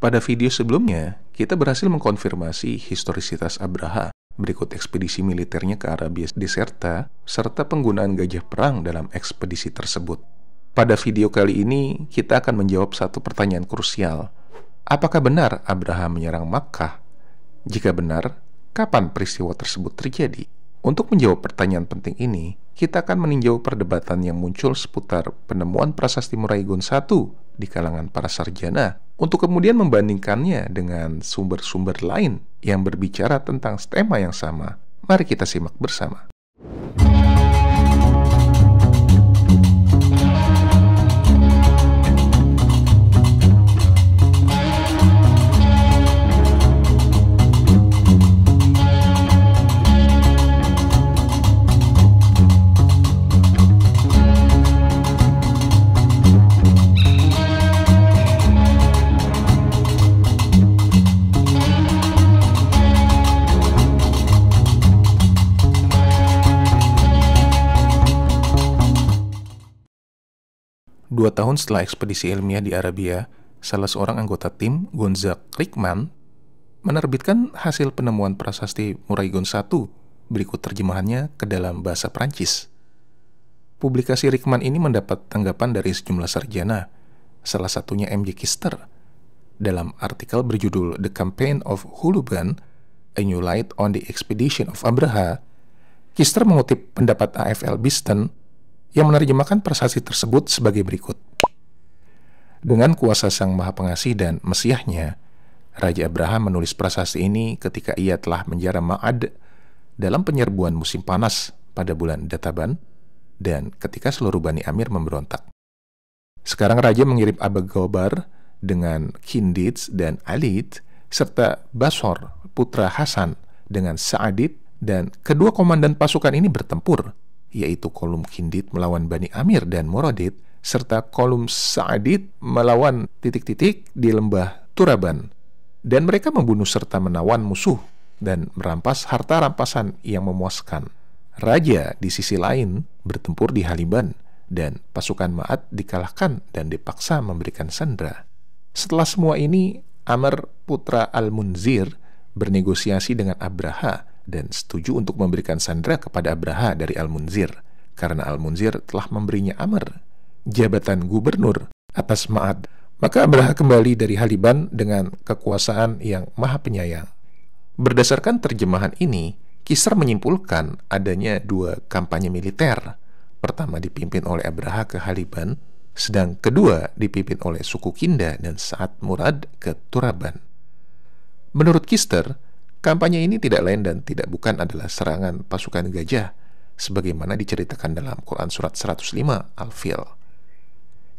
Pada video sebelumnya, kita berhasil mengkonfirmasi historisitas Abraha berikut ekspedisi militernya ke Arabia Deserta serta penggunaan gajah perang dalam ekspedisi tersebut. Pada video kali ini, kita akan menjawab satu pertanyaan krusial. Apakah benar Abraha menyerang Makkah? Jika benar, kapan peristiwa tersebut terjadi? Untuk menjawab pertanyaan penting ini, kita akan meninjau perdebatan yang muncul seputar penemuan prasasti Muraigun I di kalangan para sarjana untuk kemudian membandingkannya dengan sumber-sumber lain yang berbicara tentang tema yang sama. Mari kita simak bersama. Dua tahun setelah ekspedisi ilmiah di Arabia, salah seorang anggota tim, Gonza Klikman, menerbitkan hasil penemuan prasasti Muraigon I berikut terjemahannya ke dalam bahasa Prancis. Publikasi Rickman ini mendapat tanggapan dari sejumlah sarjana, salah satunya M.J. Kister, dalam artikel berjudul The Campaign of Huluban, A New Light on the Expedition of Abraha, Kister mengutip pendapat AFL Biston yang menerjemahkan prasasti tersebut sebagai berikut. Dengan kuasa Sang Maha Pengasih dan Mesiahnya, Raja Abraham menulis prasasti ini ketika ia telah menjara Ma'ad dalam penyerbuan musim panas pada bulan Databan dan ketika seluruh Bani Amir memberontak. Sekarang Raja mengirim Abagobar dengan Kindits dan Alit serta Basor putra Hasan dengan Saadid dan kedua komandan pasukan ini bertempur yaitu kolom Kindit melawan Bani Amir dan Morodit, serta kolom Saadit melawan titik-titik di lembah Turaban. Dan mereka membunuh serta menawan musuh dan merampas harta rampasan yang memuaskan. Raja di sisi lain bertempur di Haliban dan pasukan Ma'at dikalahkan dan dipaksa memberikan sandra. Setelah semua ini, Amr putra Al-Munzir bernegosiasi dengan Abraha dan setuju untuk memberikan sandera kepada Abraha dari Al-Munzir karena Al-Munzir telah memberinya amar jabatan gubernur atas Ma'ad maka Abraha kembali dari Haliban dengan kekuasaan yang maha penyayang berdasarkan terjemahan ini Kisar menyimpulkan adanya dua kampanye militer pertama dipimpin oleh Abraha ke Haliban sedang kedua dipimpin oleh suku Kinda dan Saat Murad ke Turaban menurut Kister, Kampanye ini tidak lain dan tidak bukan adalah serangan pasukan gajah sebagaimana diceritakan dalam Quran surat 105 Al-Fil.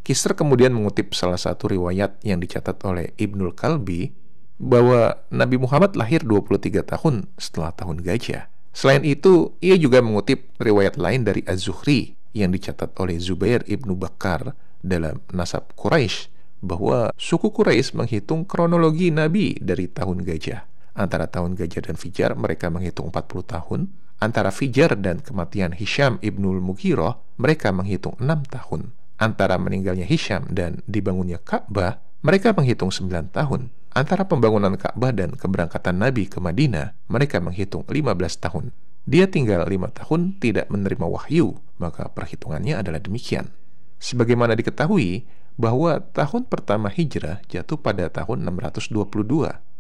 Kisr kemudian mengutip salah satu riwayat yang dicatat oleh Ibnul Kalbi bahwa Nabi Muhammad lahir 23 tahun setelah tahun gajah. Selain itu, ia juga mengutip riwayat lain dari Az-Zuhri yang dicatat oleh Zubair ibnu Bakar dalam Nasab Quraisy bahwa suku Quraisy menghitung kronologi Nabi dari tahun gajah. Antara tahun Gajar dan Fijar, mereka menghitung 40 tahun. Antara Fijar dan kematian Hisham ibnul Mughiroh, mereka menghitung 6 tahun. Antara meninggalnya Hisham dan dibangunnya Ka'bah, mereka menghitung 9 tahun. Antara pembangunan Ka'bah dan keberangkatan Nabi ke Madinah, mereka menghitung 15 tahun. Dia tinggal lima tahun tidak menerima wahyu, maka perhitungannya adalah demikian. Sebagaimana diketahui bahwa tahun pertama hijrah jatuh pada tahun 622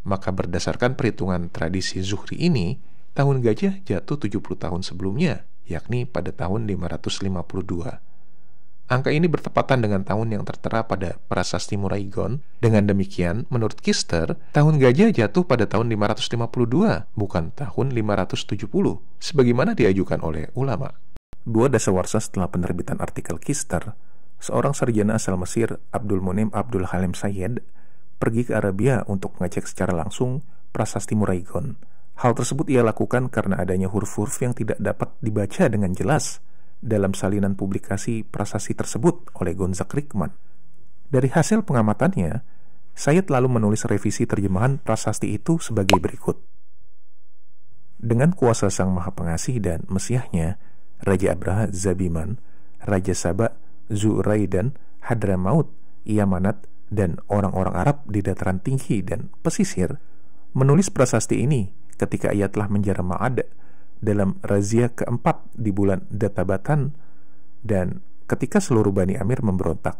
maka berdasarkan perhitungan tradisi Zuhri ini, tahun gajah jatuh 70 tahun sebelumnya, yakni pada tahun 552. Angka ini bertepatan dengan tahun yang tertera pada prasasti Muraigon. Dengan demikian, menurut Kister, tahun gajah jatuh pada tahun 552, bukan tahun 570, sebagaimana diajukan oleh ulama. Dua dasawarsa setelah penerbitan artikel Kister, seorang sarjana asal Mesir, Abdul Munim Abdul Halim Sayed, pergi ke Arabia untuk mengecek secara langsung prasasti Muraigon. Hal tersebut ia lakukan karena adanya huruf-huruf yang tidak dapat dibaca dengan jelas dalam salinan publikasi prasasti tersebut oleh Gonzak Rickman. Dari hasil pengamatannya, saya lalu menulis revisi terjemahan prasasti itu sebagai berikut. Dengan kuasa Sang Maha Pengasih dan Mesiahnya, Raja Abraha Zabiman, Raja Sabak, Zuraidan, Hadramaut, Yamanat, dan orang-orang Arab di dataran tinggi dan pesisir menulis prasasti ini ketika ia telah menjara Ma'ad dalam razia keempat di bulan Databatan dan ketika seluruh Bani Amir memberontak.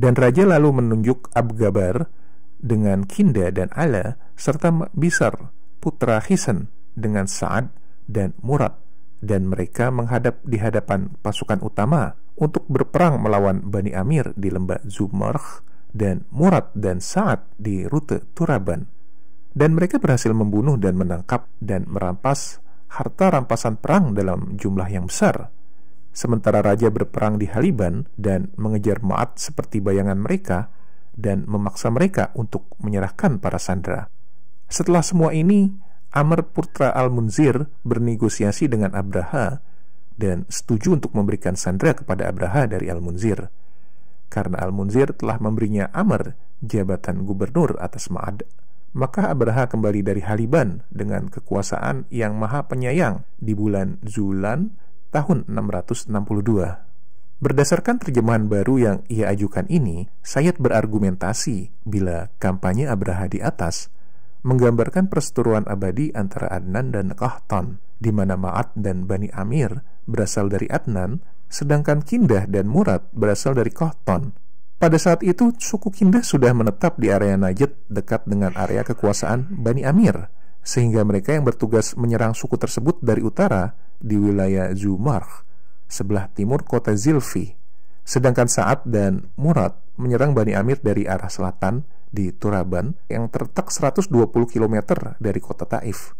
Dan raja lalu menunjuk Abgabar dengan Kinda dan Ala serta Bisar putra Hisan dengan Sa'ad dan Murad dan mereka menghadap di hadapan pasukan utama untuk berperang melawan Bani Amir di lembah Zumarh dan Murad dan Sa'ad di rute Turaban dan mereka berhasil membunuh dan menangkap dan merampas harta rampasan perang dalam jumlah yang besar. Sementara raja berperang di Haliban dan mengejar Ma'at seperti bayangan mereka dan memaksa mereka untuk menyerahkan para sandera. Setelah semua ini, Amr Putra Al-Munzir bernegosiasi dengan Abraha dan setuju untuk memberikan sandera kepada Abraha dari Al-Munzir karena Al-Munzir telah memberinya amar jabatan gubernur atas Ma'ad. Maka Abraha kembali dari Haliban dengan kekuasaan yang maha penyayang di bulan Zulan tahun 662. Berdasarkan terjemahan baru yang ia ajukan ini, Sayyid berargumentasi bila kampanye Abraha di atas menggambarkan perseteruan abadi antara Adnan dan Kahton, di mana Maad dan Bani Amir berasal dari Adnan sedangkan Kindah dan Murad berasal dari Kohton. Pada saat itu, suku Kindah sudah menetap di area Najd dekat dengan area kekuasaan Bani Amir, sehingga mereka yang bertugas menyerang suku tersebut dari utara di wilayah Zumarh, sebelah timur kota Zilfi. Sedangkan Sa'ad dan Murad menyerang Bani Amir dari arah selatan di Turaban yang terletak 120 km dari kota Taif.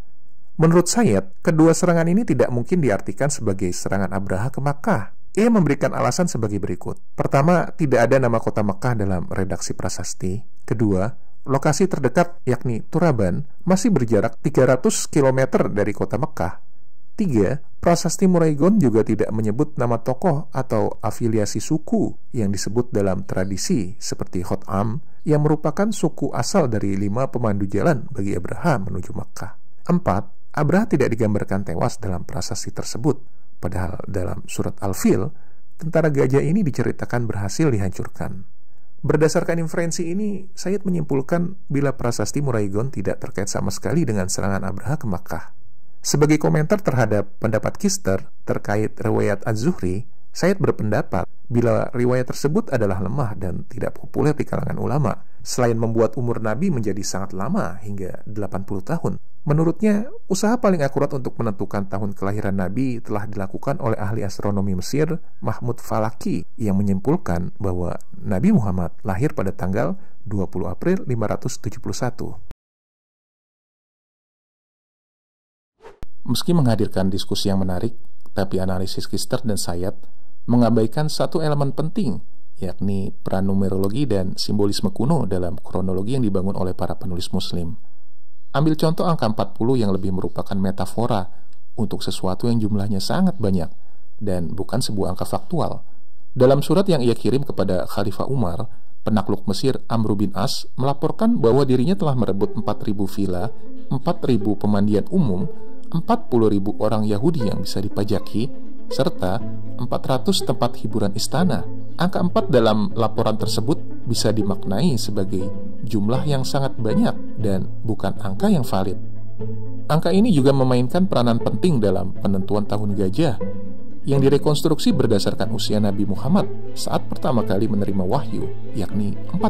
Menurut Sayyid, kedua serangan ini tidak mungkin diartikan sebagai serangan Abraha ke Makkah, ia memberikan alasan sebagai berikut. Pertama, tidak ada nama kota Mekah dalam redaksi prasasti. Kedua, lokasi terdekat yakni Turaban masih berjarak 300 km dari kota Mekah. Tiga, prasasti Muraigon juga tidak menyebut nama tokoh atau afiliasi suku yang disebut dalam tradisi seperti Hotam yang merupakan suku asal dari lima pemandu jalan bagi Abraham menuju Mekah. Empat, Abraham tidak digambarkan tewas dalam prasasti tersebut, Padahal dalam surat Al-Fil, tentara gajah ini diceritakan berhasil dihancurkan. Berdasarkan inferensi ini, Syed menyimpulkan bila prasasti Muraigon tidak terkait sama sekali dengan serangan Abraha ke Makkah. Sebagai komentar terhadap pendapat Kister terkait riwayat Az-Zuhri, Syed berpendapat bila riwayat tersebut adalah lemah dan tidak populer di kalangan ulama, selain membuat umur Nabi menjadi sangat lama hingga 80 tahun, Menurutnya, usaha paling akurat untuk menentukan tahun kelahiran Nabi telah dilakukan oleh ahli astronomi Mesir Mahmud Falaki yang menyimpulkan bahwa Nabi Muhammad lahir pada tanggal 20 April 571. Meski menghadirkan diskusi yang menarik, tapi analisis Kister dan Sayat mengabaikan satu elemen penting, yakni peran numerologi dan simbolisme kuno dalam kronologi yang dibangun oleh para penulis muslim. Ambil contoh angka 40 yang lebih merupakan metafora untuk sesuatu yang jumlahnya sangat banyak dan bukan sebuah angka faktual. Dalam surat yang ia kirim kepada Khalifah Umar, penakluk Mesir Amr bin As melaporkan bahwa dirinya telah merebut 4.000 villa, 4.000 pemandian umum, 40.000 orang Yahudi yang bisa dipajaki, serta 400 tempat hiburan istana. Angka 4 dalam laporan tersebut bisa dimaknai sebagai jumlah yang sangat banyak dan bukan angka yang valid. Angka ini juga memainkan peranan penting dalam penentuan tahun gajah yang direkonstruksi berdasarkan usia Nabi Muhammad saat pertama kali menerima wahyu, yakni 40.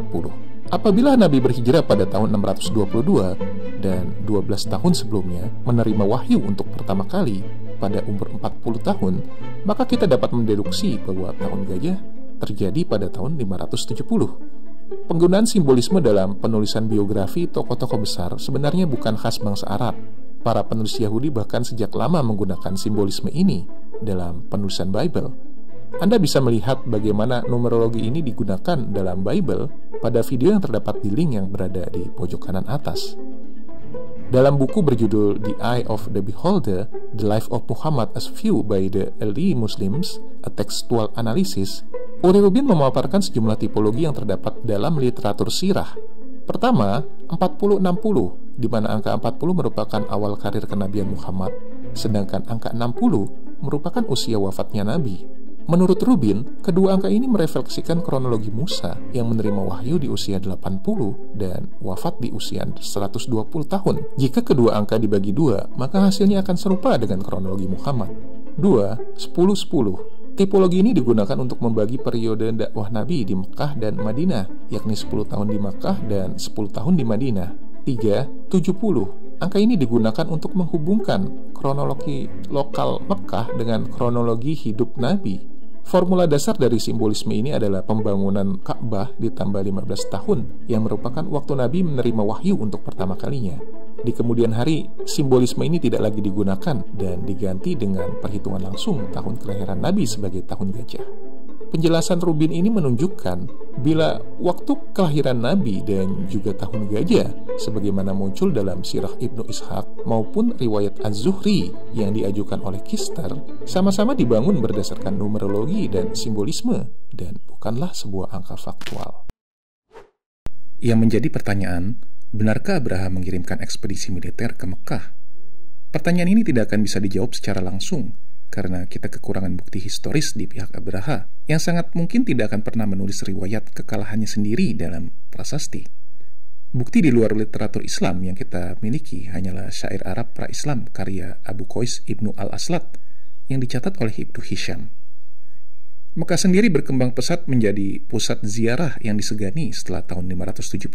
Apabila Nabi berhijrah pada tahun 622 dan 12 tahun sebelumnya menerima wahyu untuk pertama kali, pada umur 40 tahun, maka kita dapat mendeduksi bahwa tahun gajah terjadi pada tahun 570. Penggunaan simbolisme dalam penulisan biografi tokoh-tokoh besar sebenarnya bukan khas bangsa Arab. Para penulis Yahudi bahkan sejak lama menggunakan simbolisme ini dalam penulisan Bible. Anda bisa melihat bagaimana numerologi ini digunakan dalam Bible pada video yang terdapat di link yang berada di pojok kanan atas. Dalam buku berjudul The Eye of the Beholder, The Life of Muhammad as Viewed by the Early Muslims, A Textual Analysis, Uri Rubin memaparkan sejumlah tipologi yang terdapat dalam literatur sirah. Pertama, 40-60, di mana angka 40 merupakan awal karir kenabian Muhammad, sedangkan angka 60 merupakan usia wafatnya Nabi. Menurut Rubin, kedua angka ini merefleksikan kronologi Musa yang menerima wahyu di usia 80 dan wafat di usia 120 tahun. Jika kedua angka dibagi dua, maka hasilnya akan serupa dengan kronologi Muhammad. 2. 10-10 Tipologi ini digunakan untuk membagi periode dakwah Nabi di Mekah dan Madinah, yakni 10 tahun di Mekah dan 10 tahun di Madinah. 3. 70 Angka ini digunakan untuk menghubungkan kronologi lokal Mekah dengan kronologi hidup Nabi. Formula dasar dari simbolisme ini adalah pembangunan Ka'bah ditambah 15 tahun yang merupakan waktu Nabi menerima wahyu untuk pertama kalinya. Di kemudian hari, simbolisme ini tidak lagi digunakan dan diganti dengan perhitungan langsung tahun kelahiran Nabi sebagai tahun gajah. Penjelasan Rubin ini menunjukkan bila waktu kelahiran Nabi dan juga tahun gajah sebagaimana muncul dalam sirah Ibnu Ishaq maupun riwayat Az-Zuhri yang diajukan oleh Kister sama-sama dibangun berdasarkan numerologi dan simbolisme dan bukanlah sebuah angka faktual. Yang menjadi pertanyaan, benarkah Abraham mengirimkan ekspedisi militer ke Mekah? Pertanyaan ini tidak akan bisa dijawab secara langsung karena kita kekurangan bukti historis di pihak Abraha yang sangat mungkin tidak akan pernah menulis riwayat kekalahannya sendiri dalam prasasti. Bukti di luar literatur Islam yang kita miliki hanyalah syair Arab pra-Islam karya Abu Qais Ibnu Al-Aslat yang dicatat oleh Ibnu Hisham. Mekah sendiri berkembang pesat menjadi pusat ziarah yang disegani setelah tahun 570.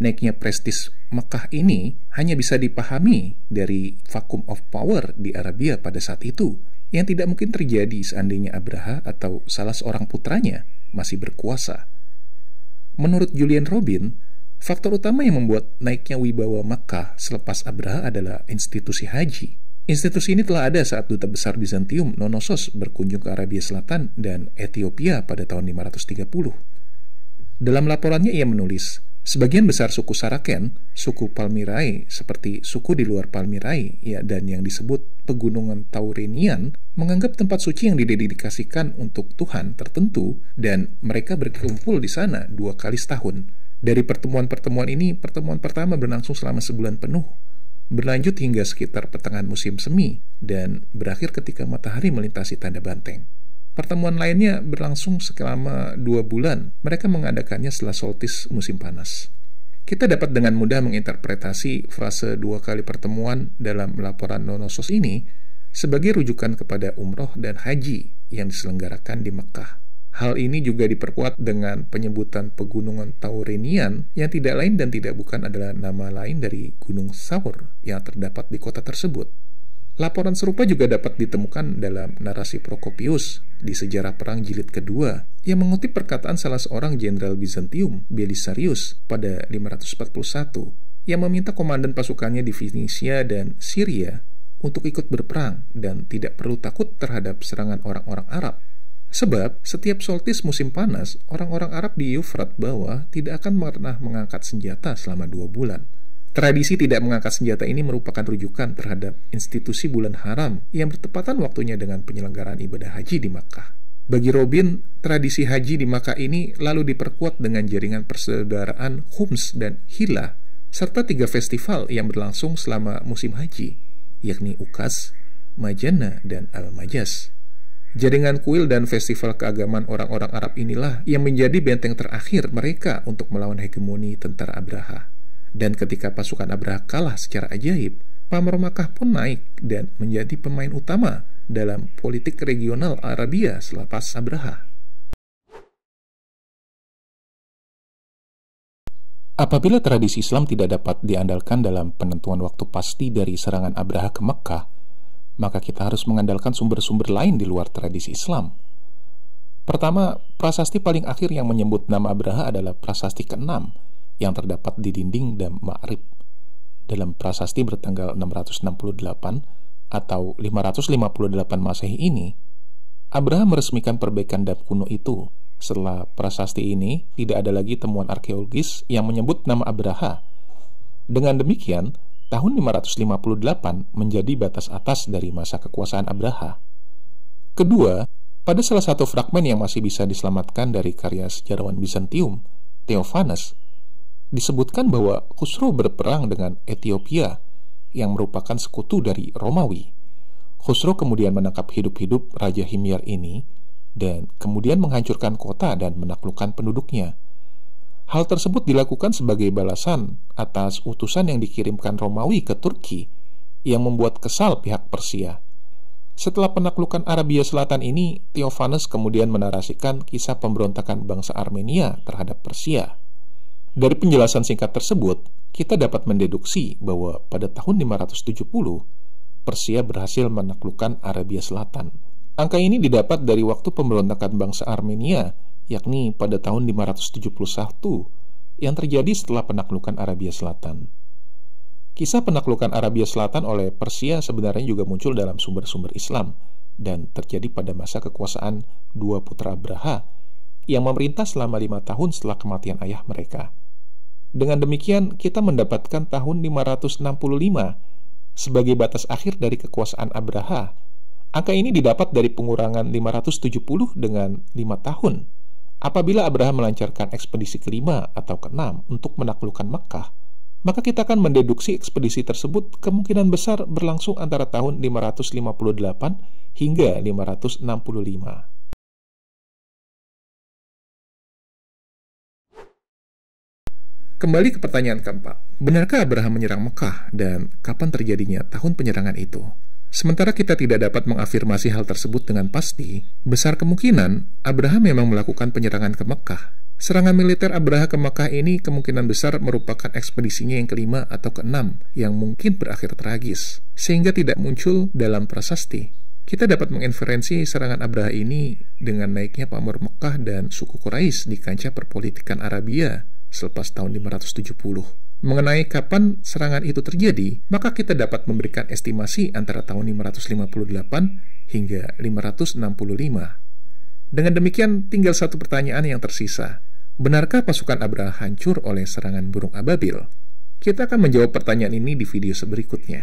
Naiknya prestis Mekah ini hanya bisa dipahami dari vacuum of power di Arabia pada saat itu, yang tidak mungkin terjadi seandainya Abraha atau salah seorang putranya masih berkuasa. Menurut Julian Robin, faktor utama yang membuat naiknya wibawa Mekah selepas Abraha adalah institusi haji – Institusi ini telah ada saat duta besar Bizantium Nonosos berkunjung ke Arabia Selatan dan Ethiopia pada tahun 530. Dalam laporannya ia menulis, sebagian besar suku Saraken, suku Palmirae seperti suku di luar Palmirae ya, dan yang disebut pegunungan Taurinian menganggap tempat suci yang didedikasikan untuk Tuhan tertentu dan mereka berkumpul di sana dua kali setahun. Dari pertemuan-pertemuan ini, pertemuan pertama berlangsung selama sebulan penuh berlanjut hingga sekitar pertengahan musim semi dan berakhir ketika matahari melintasi tanda banteng. Pertemuan lainnya berlangsung selama dua bulan. Mereka mengadakannya setelah soltis musim panas. Kita dapat dengan mudah menginterpretasi frase dua kali pertemuan dalam laporan Nonosos ini sebagai rujukan kepada umroh dan haji yang diselenggarakan di Mekah. Hal ini juga diperkuat dengan penyebutan pegunungan Taurinian yang tidak lain dan tidak bukan adalah nama lain dari Gunung Saur yang terdapat di kota tersebut. Laporan serupa juga dapat ditemukan dalam narasi Prokopius di sejarah perang jilid kedua yang mengutip perkataan salah seorang jenderal Bizantium, Belisarius, pada 541 yang meminta komandan pasukannya di Finisia dan Syria untuk ikut berperang dan tidak perlu takut terhadap serangan orang-orang Arab Sebab setiap soltis musim panas, orang-orang Arab di Yufrat bawah tidak akan pernah mengangkat senjata selama dua bulan. Tradisi tidak mengangkat senjata ini merupakan rujukan terhadap institusi bulan haram yang bertepatan waktunya dengan penyelenggaraan ibadah haji di Makkah. Bagi Robin, tradisi haji di Makkah ini lalu diperkuat dengan jaringan persaudaraan Homs dan Hila serta tiga festival yang berlangsung selama musim haji, yakni Ukas, Majana, dan Al-Majas. Jaringan kuil dan festival keagamaan orang-orang Arab inilah yang menjadi benteng terakhir mereka untuk melawan hegemoni tentara Abraha. Dan ketika pasukan Abraha kalah secara ajaib, pamor Makkah pun naik dan menjadi pemain utama dalam politik regional Arabia selepas Abraha. Apabila tradisi Islam tidak dapat diandalkan dalam penentuan waktu pasti dari serangan Abraha ke Mekah maka kita harus mengandalkan sumber-sumber lain di luar tradisi Islam. Pertama, prasasti paling akhir yang menyebut nama Abraha adalah prasasti ke-6 yang terdapat di dinding dan ma'rib. Dalam prasasti bertanggal 668 atau 558 Masehi ini, Abraha meresmikan perbaikan dam kuno itu. Setelah prasasti ini, tidak ada lagi temuan arkeologis yang menyebut nama Abraha. Dengan demikian, tahun 558 menjadi batas atas dari masa kekuasaan Abraha. Kedua, pada salah satu fragmen yang masih bisa diselamatkan dari karya sejarawan Bizantium, Theophanes, disebutkan bahwa Khusro berperang dengan Ethiopia yang merupakan sekutu dari Romawi. Khusro kemudian menangkap hidup-hidup Raja Himyar ini dan kemudian menghancurkan kota dan menaklukkan penduduknya – Hal tersebut dilakukan sebagai balasan atas utusan yang dikirimkan Romawi ke Turki yang membuat kesal pihak Persia. Setelah penaklukan Arabia Selatan ini, Theophanes kemudian menarasikan kisah pemberontakan bangsa Armenia terhadap Persia. Dari penjelasan singkat tersebut, kita dapat mendeduksi bahwa pada tahun 570, Persia berhasil menaklukkan Arabia Selatan. Angka ini didapat dari waktu pemberontakan bangsa Armenia yakni pada tahun 571 yang terjadi setelah penaklukan Arabia Selatan. Kisah penaklukan Arabia Selatan oleh Persia sebenarnya juga muncul dalam sumber-sumber Islam dan terjadi pada masa kekuasaan dua putra Abraha yang memerintah selama lima tahun setelah kematian ayah mereka. Dengan demikian, kita mendapatkan tahun 565 sebagai batas akhir dari kekuasaan Abraha. Angka ini didapat dari pengurangan 570 dengan 5 tahun Apabila Abraham melancarkan ekspedisi kelima atau keenam untuk menaklukkan Mekah, maka kita akan mendeduksi ekspedisi tersebut kemungkinan besar berlangsung antara tahun 558 hingga 565. Kembali ke pertanyaan keempat, benarkah Abraham menyerang Mekah dan kapan terjadinya tahun penyerangan itu? Sementara kita tidak dapat mengafirmasi hal tersebut dengan pasti, besar kemungkinan Abraha memang melakukan penyerangan ke Mekah. Serangan militer Abraha ke Mekah ini kemungkinan besar merupakan ekspedisinya yang kelima atau keenam yang mungkin berakhir tragis, sehingga tidak muncul dalam prasasti. Kita dapat menginferensi serangan Abraha ini dengan naiknya pamor Mekah dan suku Quraisy di kancah perpolitikan Arabia selepas tahun 570 mengenai kapan serangan itu terjadi, maka kita dapat memberikan estimasi antara tahun 558 hingga 565. Dengan demikian, tinggal satu pertanyaan yang tersisa. Benarkah pasukan Abraha hancur oleh serangan burung ababil? Kita akan menjawab pertanyaan ini di video berikutnya.